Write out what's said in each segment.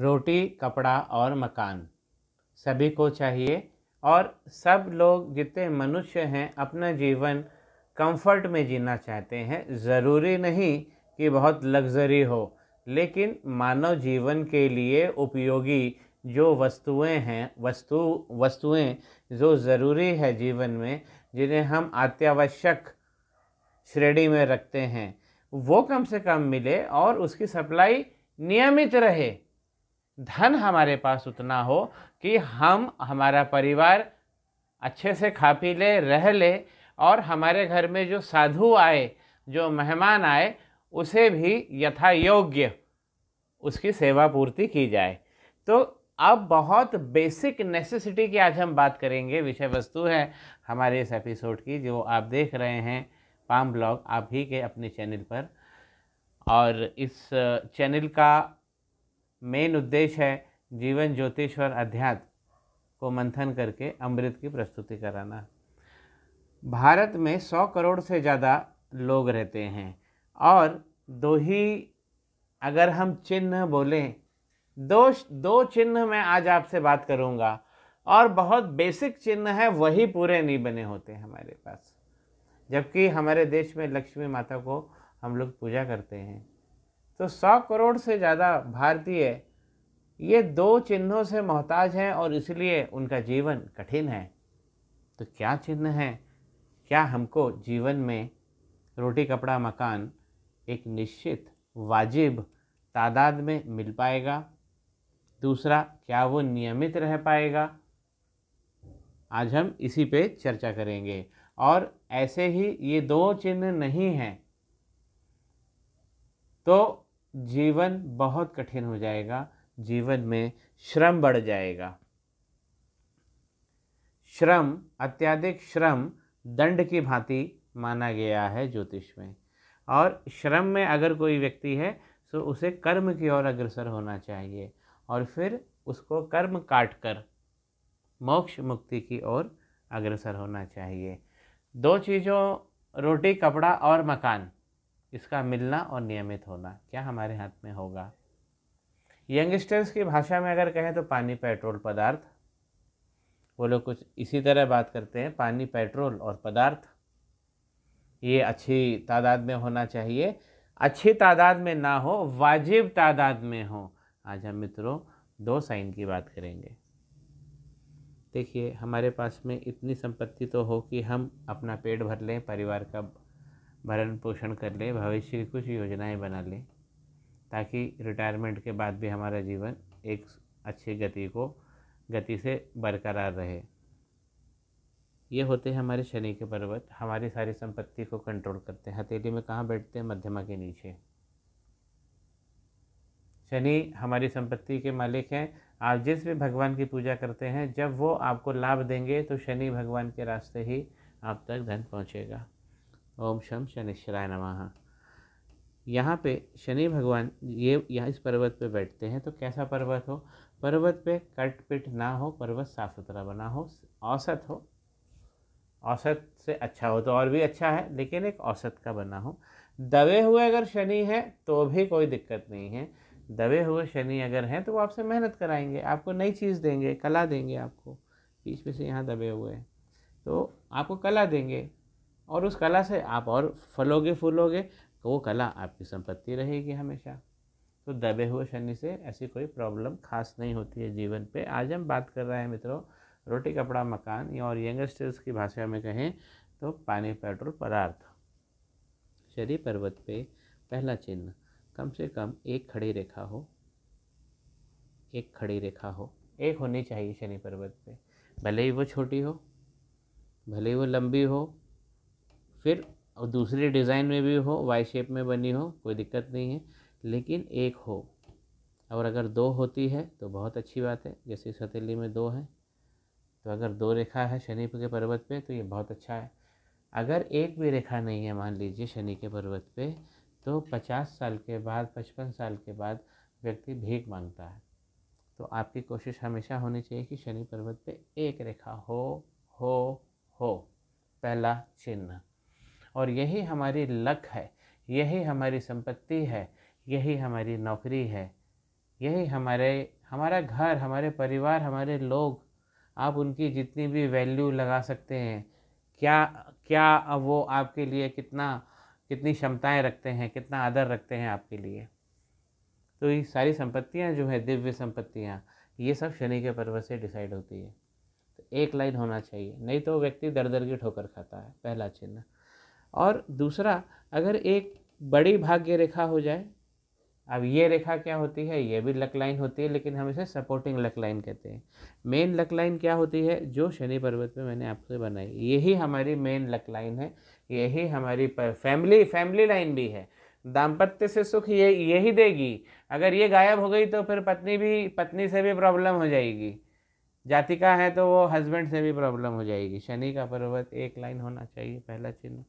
रोटी कपड़ा और मकान सभी को चाहिए और सब लोग जितने मनुष्य हैं अपना जीवन कंफर्ट में जीना चाहते हैं ज़रूरी नहीं कि बहुत लग्जरी हो लेकिन मानव जीवन के लिए उपयोगी जो वस्तुएं हैं वस्तु वस्तुएं जो ज़रूरी है जीवन में जिन्हें हम अत्यावश्यक श्रेणी में रखते हैं वो कम से कम मिले और उसकी सप्लाई नियमित रहे धन हमारे पास उतना हो कि हम हमारा परिवार अच्छे से खा पी ले रह ले और हमारे घर में जो साधु आए जो मेहमान आए उसे भी यथा योग्य उसकी सेवा पूर्ति की जाए तो अब बहुत बेसिक नेसेसिटी की आज हम बात करेंगे विषय वस्तु है हमारे इस एपिसोड की जो आप देख रहे हैं पाम ब्लॉग आप ही के अपने चैनल पर और इस चैनल uh, का मेन उद्देश्य है जीवन ज्योतिष और अध्यात्म को मंथन करके अमृत की प्रस्तुति कराना भारत में सौ करोड़ से ज़्यादा लोग रहते हैं और दो ही अगर हम चिन्ह बोलें दो दो चिन्ह मैं आज आपसे बात करूंगा और बहुत बेसिक चिन्ह है वही पूरे नहीं बने होते हमारे पास जबकि हमारे देश में लक्ष्मी माता को हम लोग पूजा करते हैं तो 100 करोड़ से ज़्यादा भारतीय ये दो चिन्हों से मोहताज हैं और इसलिए उनका जीवन कठिन है तो क्या चिन्ह हैं क्या हमको जीवन में रोटी कपड़ा मकान एक निश्चित वाजिब तादाद में मिल पाएगा दूसरा क्या वो नियमित रह पाएगा आज हम इसी पे चर्चा करेंगे और ऐसे ही ये दो चिन्ह नहीं हैं तो जीवन बहुत कठिन हो जाएगा जीवन में श्रम बढ़ जाएगा श्रम अत्यधिक श्रम दंड की भांति माना गया है ज्योतिष में और श्रम में अगर कोई व्यक्ति है तो उसे कर्म की ओर अग्रसर होना चाहिए और फिर उसको कर्म काट कर मोक्ष मुक्ति की ओर अग्रसर होना चाहिए दो चीज़ों रोटी कपड़ा और मकान इसका मिलना और नियमित होना क्या हमारे हाथ में होगा यंगस्टर्स की भाषा में अगर कहें तो पानी पेट्रोल पदार्थ वो लोग कुछ इसी तरह बात करते हैं पानी पेट्रोल और पदार्थ ये अच्छी तादाद में होना चाहिए अच्छी तादाद में ना हो वाजिब तादाद में हो आज हम मित्रों दो साइन की बात करेंगे देखिए हमारे पास में इतनी संपत्ति तो हो कि हम अपना पेट भर लें परिवार का भरण पोषण कर ले भविष्य की कुछ योजनाएं बना लें ताकि रिटायरमेंट के बाद भी हमारा जीवन एक अच्छी गति को गति से बरकरार रहे ये होते हैं हमारे शनि के पर्वत हमारी सारी संपत्ति को कंट्रोल करते हैं हथेली में कहाँ बैठते हैं मध्यमा के नीचे शनि हमारी संपत्ति के मालिक हैं आप जिस भी भगवान की पूजा करते हैं जब वो आपको लाभ देंगे तो शनि भगवान के रास्ते ही आप तक धन पहुँचेगा ओम शम शनिश्चराय नमः यहाँ पे शनि भगवान ये यहाँ इस पर्वत पे बैठते हैं तो कैसा पर्वत हो पर्वत पे कट पिट ना हो पर्वत साफ सुथरा बना हो औसत हो औसत से अच्छा हो तो और भी अच्छा है लेकिन एक औसत का बना हो दबे हुए अगर शनि है तो भी कोई दिक्कत नहीं है दबे हुए शनि अगर हैं तो वो आपसे मेहनत कराएंगे आपको नई चीज़ देंगे कला देंगे आपको बीच में से यहाँ दबे हुए हैं तो आपको कला देंगे और उस कला से आप और फलोगे फूलोगे तो वो कला आपकी संपत्ति रहेगी हमेशा तो दबे हुए शनि से ऐसी कोई प्रॉब्लम खास नहीं होती है जीवन पे आज हम बात कर रहे हैं मित्रों रोटी कपड़ा मकान या और यंगस्टर्स की भाषा में कहें तो पानी पेट्रोल पदार्थ शरीर पर्वत पे पहला चिन्ह कम से कम एक खड़ी रेखा हो एक खड़ी रेखा हो एक होनी चाहिए शनि पर्वत पे भले ही वो छोटी हो भले ही वो लंबी हो फिर और दूसरे डिज़ाइन में भी हो वाई शेप में बनी हो कोई दिक्कत नहीं है लेकिन एक हो और अगर दो होती है तो बहुत अच्छी बात है जैसे सतीली में दो है तो अगर दो रेखा है शनि के पर्वत पे तो ये बहुत अच्छा है अगर एक भी रेखा नहीं है मान लीजिए शनि के पर्वत पे तो पचास साल के बाद पचपन साल के बाद व्यक्ति भीख मांगता है तो आपकी कोशिश हमेशा होनी चाहिए कि शनि पर्वत पे एक रेखा हो हो हो पहला चिन्ह और यही हमारी लक है यही हमारी संपत्ति है यही हमारी नौकरी है यही हमारे हमारा घर हमारे परिवार हमारे लोग आप उनकी जितनी भी वैल्यू लगा सकते हैं क्या क्या वो आपके लिए कितना कितनी क्षमताएं रखते हैं कितना आदर रखते हैं आपके लिए तो ये सारी संपत्तियां जो है दिव्य संपत्तियां ये सब शनि के पर्वत से डिसाइड होती है तो एक लाइन होना चाहिए नहीं तो व्यक्ति दर दर की ठोकर खाता है पहला चिन्ह और दूसरा अगर एक बड़ी भाग्य रेखा हो जाए अब ये रेखा क्या होती है ये भी लक लाइन होती है लेकिन हम इसे सपोर्टिंग लक लाइन कहते हैं मेन लक लाइन क्या होती है जो शनि पर्वत पे मैंने आपसे बनाई यही हमारी मेन लक लाइन है यही हमारी पर फैमिली फैमिली लाइन भी है दाम्पत्य से सुख ये यही देगी अगर ये गायब हो गई तो फिर पत्नी भी पत्नी से भी प्रॉब्लम हो जाएगी जाति का है तो वो हस्बैंड से भी प्रॉब्लम हो जाएगी शनि का पर्वत एक लाइन होना चाहिए पहला चिन्ह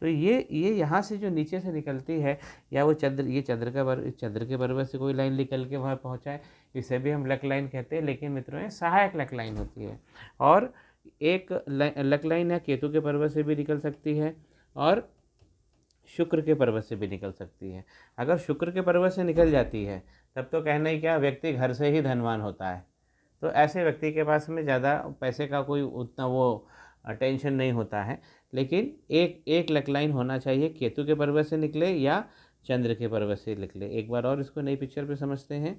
तो ये ये यहाँ से जो नीचे से निकलती है या वो चंद्र ये चंद्र का बर चंद्र के बरबर से कोई लाइन निकल के वहाँ पहुँचाए इसे भी हम लक लाइन कहते हैं लेकिन मित्रों ये सहायक लक लाइन होती है और एक लक लाइन है केतु के पर्वत से भी निकल सकती है और शुक्र के पर्वत से भी निकल सकती है अगर शुक्र के पर्वत से निकल जाती है तब तो कहना ही क्या व्यक्ति घर से ही धनवान होता है तो ऐसे व्यक्ति के पास में ज़्यादा पैसे का कोई उतना वो टेंशन नहीं होता है लेकिन एक एक लक लाइन होना चाहिए केतु के पर्व से निकले या चंद्र के पर्व से निकले एक बार और इसको नई पिक्चर पे समझते हैं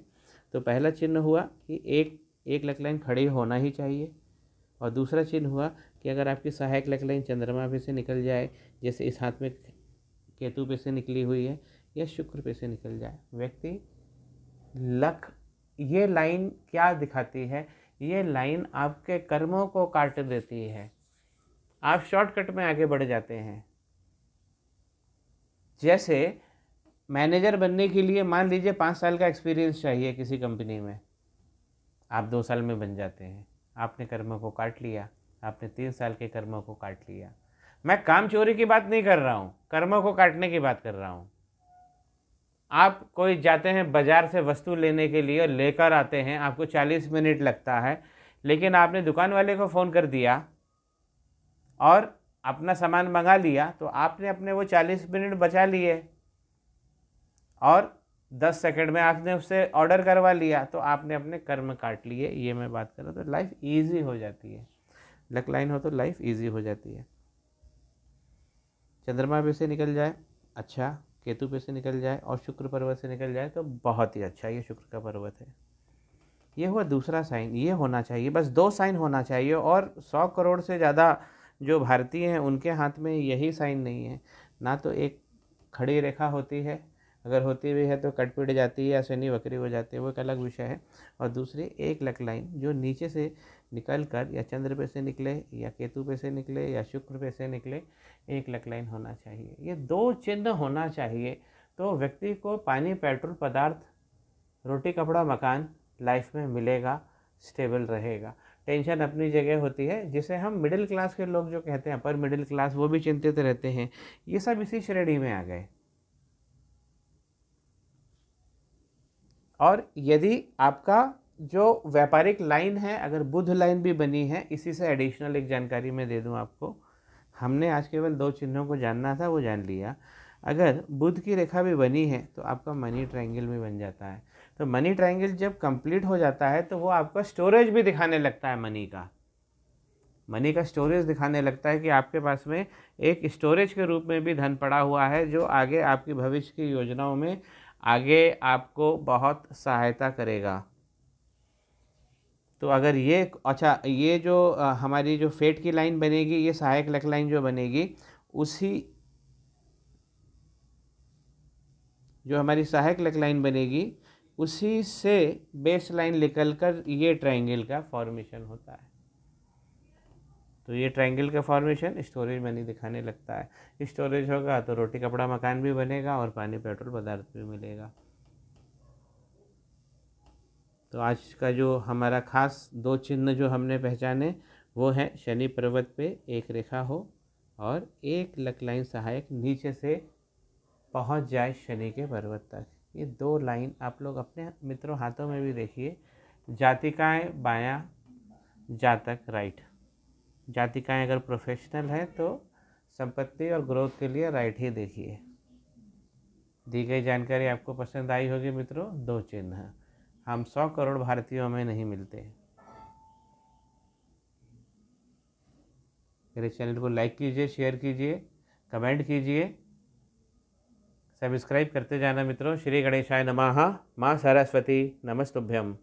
तो पहला चिन्ह हुआ कि एक एक लक लाइन खड़ी होना ही चाहिए और दूसरा चिन्ह हुआ कि अगर आपकी सहायक लक लाइन चंद्रमा पे से निकल जाए जैसे इस हाथ में केतु पे से निकली हुई है या शुक्र पे से निकल जाए व्यक्ति लक ये लाइन क्या दिखाती है ये लाइन आपके कर्मों को काट देती है आप शॉर्टकट में आगे बढ़ जाते हैं जैसे मैनेजर बनने के लिए मान लीजिए पाँच साल का एक्सपीरियंस चाहिए किसी कंपनी में आप दो साल में बन जाते हैं आपने कर्म को काट लिया आपने तीन साल के कर्म को काट लिया मैं काम चोरी की बात नहीं कर रहा हूँ कर्म को काटने की बात कर रहा हूँ आप कोई जाते हैं बाज़ार से वस्तु लेने के लिए लेकर आते हैं आपको चालीस मिनट लगता है लेकिन आपने दुकान वाले को फ़ोन कर दिया और अपना सामान मंगा लिया तो आपने अपने वो चालीस मिनट बचा लिए और दस सेकंड में आपने उससे ऑर्डर करवा लिया तो आपने अपने कर्म काट लिए ये मैं बात करूँ तो लाइफ ईजी हो जाती है लक लाइन हो तो लाइफ ईजी हो जाती है चंद्रमा पे से निकल जाए अच्छा केतु पे से निकल जाए और शुक्र पर्वत से निकल जाए तो बहुत ही अच्छा ये शुक्र का पर्वत है ये हुआ दूसरा साइन ये होना चाहिए बस दो साइन होना चाहिए और सौ करोड़ से ज़्यादा जो भारतीय हैं उनके हाथ में यही साइन नहीं है ना तो एक खड़ी रेखा होती है अगर होती हुई है तो कट पीट जाती है या सैनी बकरी हो जाती है वो एक अलग विषय है और दूसरी एक लक लाइन जो नीचे से निकल कर या चंद्र पे से निकले या केतु पे से निकले या शुक्र पे से निकले एक लक लाइन होना चाहिए ये दो चिन्ह होना चाहिए तो व्यक्ति को पानी पेट्रोल पदार्थ रोटी कपड़ा मकान लाइफ में मिलेगा स्टेबल रहेगा टेंशन अपनी जगह होती है जिसे हम मिडिल क्लास के लोग जो कहते हैं अपर मिडिल क्लास वो भी चिंतित रहते हैं ये सब इसी श्रेणी में आ गए और यदि आपका जो व्यापारिक लाइन है अगर बुध लाइन भी बनी है इसी से एडिशनल एक जानकारी मैं दे दूं आपको हमने आज केवल दो चिन्हों को जानना था वो जान लिया अगर बुध की रेखा भी बनी है तो आपका मनी ट्रायंगल भी बन जाता है तो मनी ट्रायंगल जब कंप्लीट हो जाता है तो वो आपका स्टोरेज भी दिखाने लगता है मनी का मनी का स्टोरेज दिखाने लगता है कि आपके पास में एक स्टोरेज के रूप में भी धन पड़ा हुआ है जो आगे आपकी भविष्य की योजनाओं में आगे आपको बहुत सहायता करेगा तो अगर ये अच्छा ये जो हमारी जो फेट की लाइन बनेगी ये सहायक लक लाइन जो बनेगी उसी जो हमारी सहायक लक लाइन बनेगी उसी से बेस लाइन निकल कर ये ट्राइंगल का फॉर्मेशन होता है तो ये ट्राइंगल का फॉर्मेशन स्टोरेज मनी दिखाने लगता है स्टोरेज होगा तो रोटी कपड़ा मकान भी बनेगा और पानी पेट्रोल पदार्थ भी मिलेगा तो आज का जो हमारा खास दो चिन्ह जो हमने पहचाने वो है शनि पर्वत पे एक रेखा हो और एक लकलाइन सहायक नीचे से पहुंच जाए शनि के पर्वत तक ये दो लाइन आप लोग अपने मित्रों हाथों में भी देखिए जातिकाएं बायां जातक राइट जातिकाएँ अगर प्रोफेशनल हैं तो संपत्ति और ग्रोथ के लिए राइट ही देखिए दी गई जानकारी आपको पसंद आई होगी मित्रों दो चिन्ह हम सौ करोड़ भारतीयों में नहीं मिलते मेरे चैनल को लाइक कीजिए शेयर कीजिए कमेंट कीजिए सब्सक्राइब करते जाना मित्रों श्री गणेशाय नमः माँ सरस्वती नमस्तुभ्यम